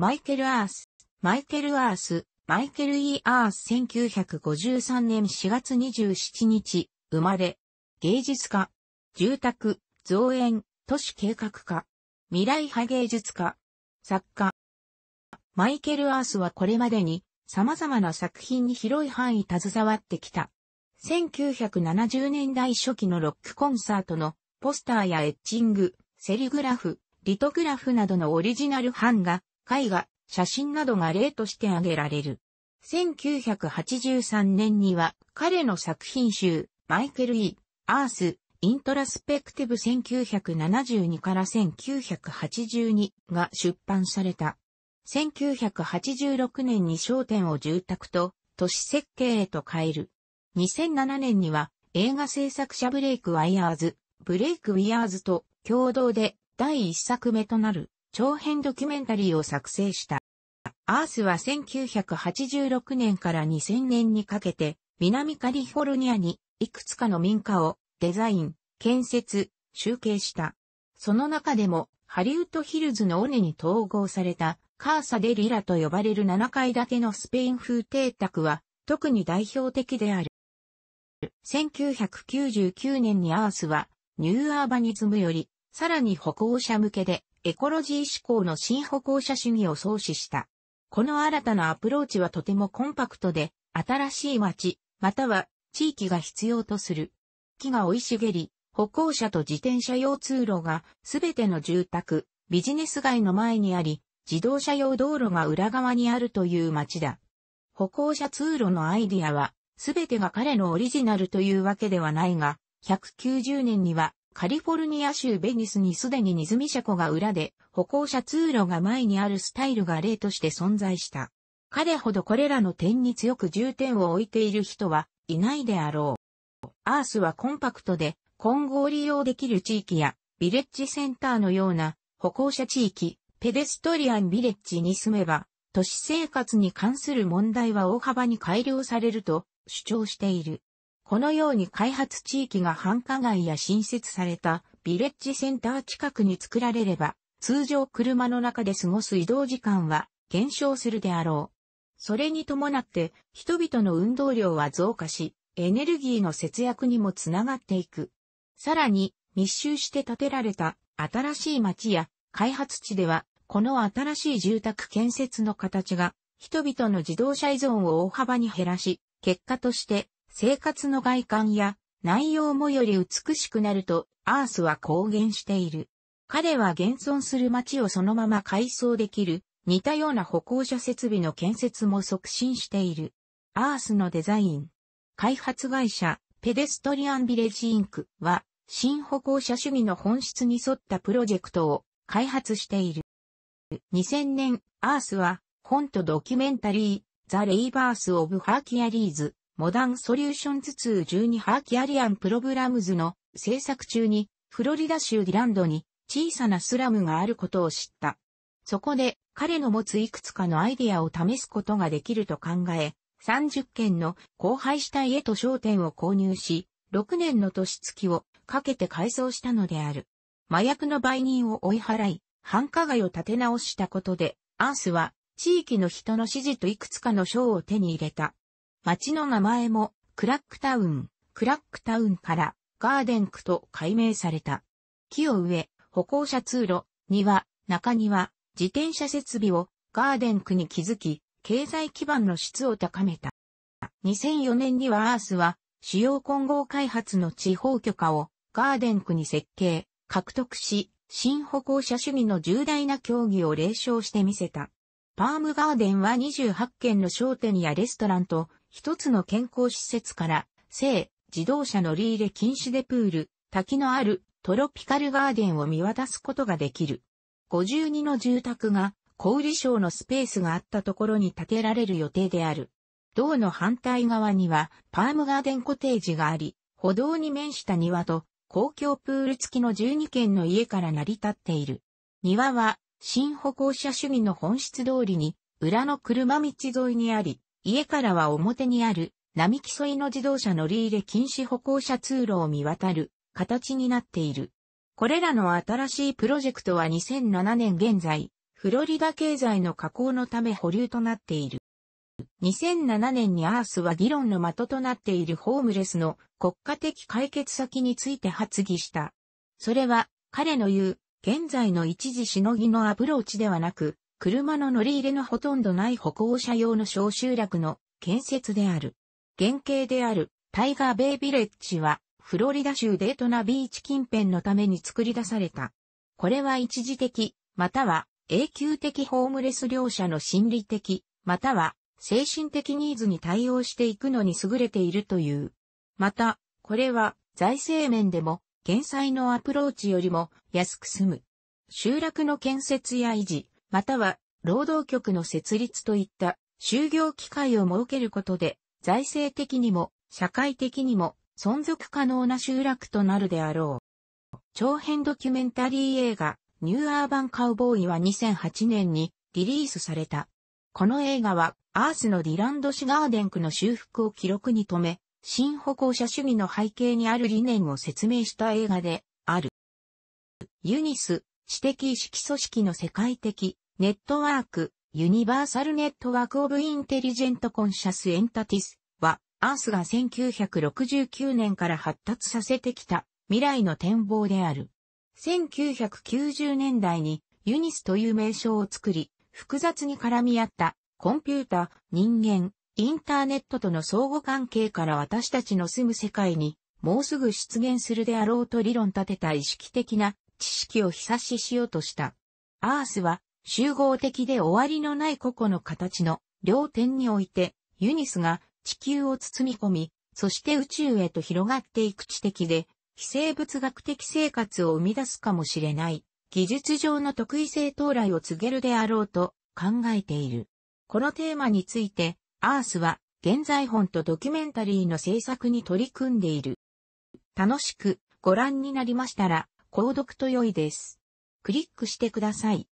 マイケル・アース、マイケル・アース、マイケル・ E・ アース1953年4月27日、生まれ、芸術家、住宅、造園、都市計画家、未来派芸術家、作家。マイケル・アースはこれまでに様々な作品に広い範囲携わってきた。1970年代初期のロックコンサートのポスターやエッチング、セリグラフ、リトグラフなどのオリジナル版が絵画、写真などが例として挙げられる。1983年には彼の作品集、マイケル・イアース、イントラスペクティブ1972から1982が出版された。1986年に商店を住宅と都市設計へと変える。2007年には映画制作者ブレイク・ワイヤーズ、ブレイク・ウィアーズと共同で第1作目となる長編ドキュメンタリーを作成した。アースは1986年から2000年にかけて、南カリフォルニアにいくつかの民家をデザイン、建設、集計した。その中でも、ハリウッドヒルズの尾根に統合されたカーサデリラと呼ばれる7階建てのスペイン風邸宅は特に代表的である。1999年にアースはニューアーバニズムよりさらに歩行者向けでエコロジー志向の新歩行者主義を創始した。この新たなアプローチはとてもコンパクトで、新しい街、または地域が必要とする。木が生い茂り、歩行者と自転車用通路がすべての住宅、ビジネス街の前にあり、自動車用道路が裏側にあるという街だ。歩行者通路のアイディアは、すべてが彼のオリジナルというわけではないが、190年にはカリフォルニア州ベニスにすでにネズミ車庫が裏で、歩行者通路が前にあるスタイルが例として存在した。彼ほどこれらの点に強く重点を置いている人はいないであろう。アースはコンパクトで、今後利用できる地域や、ビレッジセンターのような歩行者地域、ペデストリアンビレッジに住めば、都市生活に関する問題は大幅に改良されると主張している。このように開発地域が繁華街や新設されたビレッジセンター近くに作られれば、通常車の中で過ごす移動時間は減少するであろう。それに伴って人々の運動量は増加し、エネルギーの節約にもつながっていく。さらに密集して建てられた新しい街や開発地では、この新しい住宅建設の形が人々の自動車依存を大幅に減らし、結果として生活の外観や内容もより美しくなると、アースは公言している。彼は現存する街をそのまま改装できる、似たような歩行者設備の建設も促進している。アースのデザイン。開発会社、ペデストリアンビレッジインクは、新歩行者主義の本質に沿ったプロジェクトを開発している。2000年、アースは、本とドキュメンタリー、ザ・レイバース・オブ・ハーキアリーズ、モダンソリューションズ2 12ハーキアリアンプログラムズの制作中にフロリダ州ディランドに小さなスラムがあることを知った。そこで彼の持ついくつかのアイディアを試すことができると考え、30件の荒廃した家と商店を購入し、6年の年月をかけて改装したのである。麻薬の売人を追い払い、繁華街を立て直したことで、アースは地域の人の支持といくつかの賞を手に入れた。町の名前も、クラックタウン、クラックタウンからガーデン区と改名された。木を植え、歩行者通路、庭、中庭、自転車設備をガーデン区に築き、経済基盤の質を高めた。2004年にはアースは主要混合開発の地方許可をガーデン区に設計、獲得し、新歩行者主義の重大な競技を冷笑してみせた。パームガーデンは28軒の商店やレストランと一つの健康施設から、性、自動車乗り入れ禁止でプール、滝のあるトロピカルガーデンを見渡すことができる。52の住宅が、小売省のスペースがあったところに建てられる予定である。道の反対側には、パームガーデンコテージがあり、歩道に面した庭と、公共プール付きの12軒の家から成り立っている。庭は、新歩行者主義の本質通りに、裏の車道沿いにあり、家からは表にある、並木沿いの自動車乗り入れ禁止歩行者通路を見渡る、形になっている。これらの新しいプロジェクトは2007年現在、フロリダ経済の加工のため保留となっている。2007年にアースは議論の的となっているホームレスの国家的解決先について発議した。それは彼の言う現在の一時しのぎのアプローチではなく車の乗り入れのほとんどない歩行者用の小集落の建設である。原型であるタイガーベイビレッジはフロリダ州デートナビーチ近辺のために作り出された。これは一時的、または永久的ホームレス両者の心理的、または精神的ニーズに対応していくのに優れているという。また、これは財政面でも、減災のアプローチよりも安く済む。集落の建設や維持、または労働局の設立といった就業機会を設けることで、財政的にも社会的にも存続可能な集落となるであろう。長編ドキュメンタリー映画、ニューアーバンカウボーイは2008年にリリースされた。この映画は、アースのディランド・シガーデン区の修復を記録に留め、新歩行者主義の背景にある理念を説明した映画である。ユニス、知的意識組織の世界的ネットワーク、ユニバーサルネットワークオブインテリジェントコンシャスエンタティスは、アースが1969年から発達させてきた未来の展望である。1990年代にユニスという名称を作り、複雑に絡み合ったコンピュータ、人間、インターネットとの相互関係から私たちの住む世界にもうすぐ出現するであろうと理論立てた意識的な知識を久ししようとした。アースは集合的で終わりのない個々の形の両点において、ユニスが地球を包み込み、そして宇宙へと広がっていく知的で、非生物学的生活を生み出すかもしれない、技術上の特異性到来を告げるであろうと考えている。このテーマについて、アースは現在本とドキュメンタリーの制作に取り組んでいる。楽しくご覧になりましたら、購読と良いです。クリックしてください。